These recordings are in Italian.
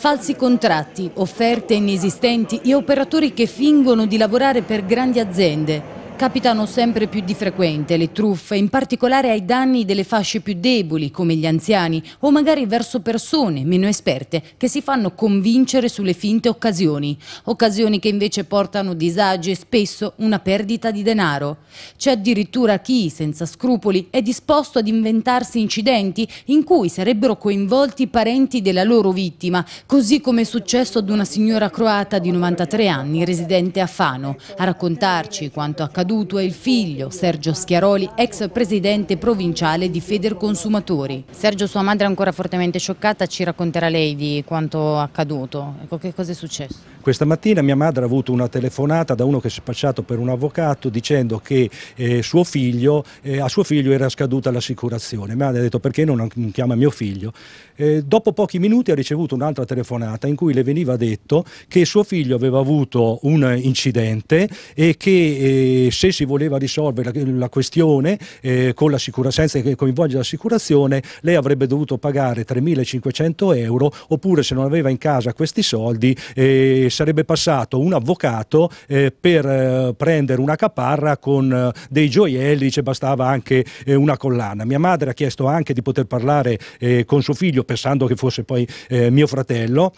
Falsi contratti, offerte inesistenti e operatori che fingono di lavorare per grandi aziende. Capitano sempre più di frequente le truffe, in particolare ai danni delle fasce più deboli, come gli anziani, o magari verso persone meno esperte che si fanno convincere sulle finte occasioni. Occasioni che invece portano disagi e spesso una perdita di denaro. C'è addirittura chi, senza scrupoli, è disposto ad inventarsi incidenti in cui sarebbero coinvolti parenti della loro vittima, così come è successo ad una signora croata di 93 anni, residente a Fano, a raccontarci quanto accaduto accaduto è il figlio, Sergio Schiaroli, ex presidente provinciale di Feder Consumatori. Sergio, sua madre è ancora fortemente scioccata, ci racconterà lei di quanto accaduto. Ecco, che cosa è successo? Questa mattina mia madre ha avuto una telefonata da uno che si è spacciato per un avvocato dicendo che eh, suo figlio, eh, a suo figlio era scaduta l'assicurazione. Mi ha detto perché non chiama mio figlio. Eh, dopo pochi minuti ha ricevuto un'altra telefonata in cui le veniva detto che suo figlio aveva avuto un incidente e che eh, se si voleva risolvere la, la questione eh, con senza che coinvolge l'assicurazione, lei avrebbe dovuto pagare 3.500 euro oppure se non aveva in casa questi soldi eh, sarebbe passato un avvocato eh, per eh, prendere una caparra con eh, dei gioielli, dice bastava anche eh, una collana. Mia madre ha chiesto anche di poter parlare con suo figlio pensando che fosse poi mio fratello.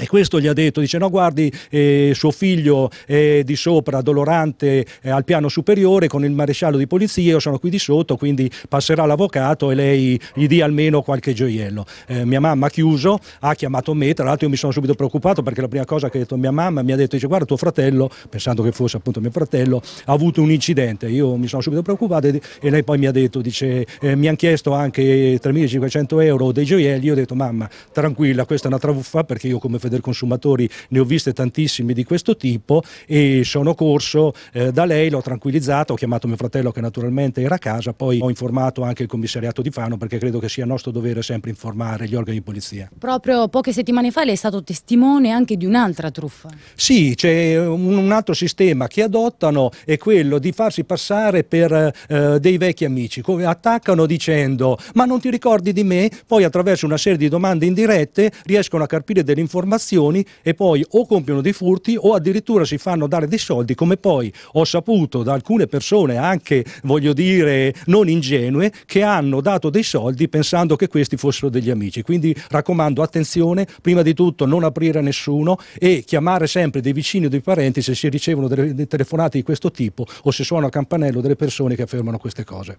E questo gli ha detto, dice no guardi eh, suo figlio è di sopra, dolorante, eh, al piano superiore con il maresciallo di polizia, io sono qui di sotto, quindi passerà l'avvocato e lei gli dia almeno qualche gioiello. Eh, mia mamma ha chiuso, ha chiamato me, tra l'altro io mi sono subito preoccupato perché la prima cosa che ha detto mia mamma mi ha detto, dice guarda tuo fratello, pensando che fosse appunto mio fratello, ha avuto un incidente, io mi sono subito preoccupato e, e lei poi mi ha detto, dice eh, mi hanno chiesto anche 3.500 euro dei gioielli, io ho detto mamma tranquilla questa è una truffa perché io come del Federconsumatori ne ho viste tantissime di questo tipo e sono corso eh, da lei, l'ho tranquillizzato, ho chiamato mio fratello che naturalmente era a casa, poi ho informato anche il commissariato di Fano perché credo che sia nostro dovere sempre informare gli organi di polizia. Proprio poche settimane fa lei è stato testimone anche di un'altra truffa. Sì, c'è un, altro sistema che adottano è quello di farsi passare per eh, dei vecchi amici, attaccano dicendo ma non ti ricordi di me? Poi attraverso una serie di domande indirette riescono a carpire delle informazioni informazioni e poi o compiono dei furti o addirittura si fanno dare dei soldi come poi ho saputo da alcune persone anche voglio dire non ingenue che hanno dato dei soldi pensando che questi fossero degli amici quindi raccomando attenzione prima di tutto non aprire a nessuno e chiamare sempre dei vicini o dei parenti se si ricevono delle telefonate di questo tipo o se suona a campanello delle persone che affermano queste cose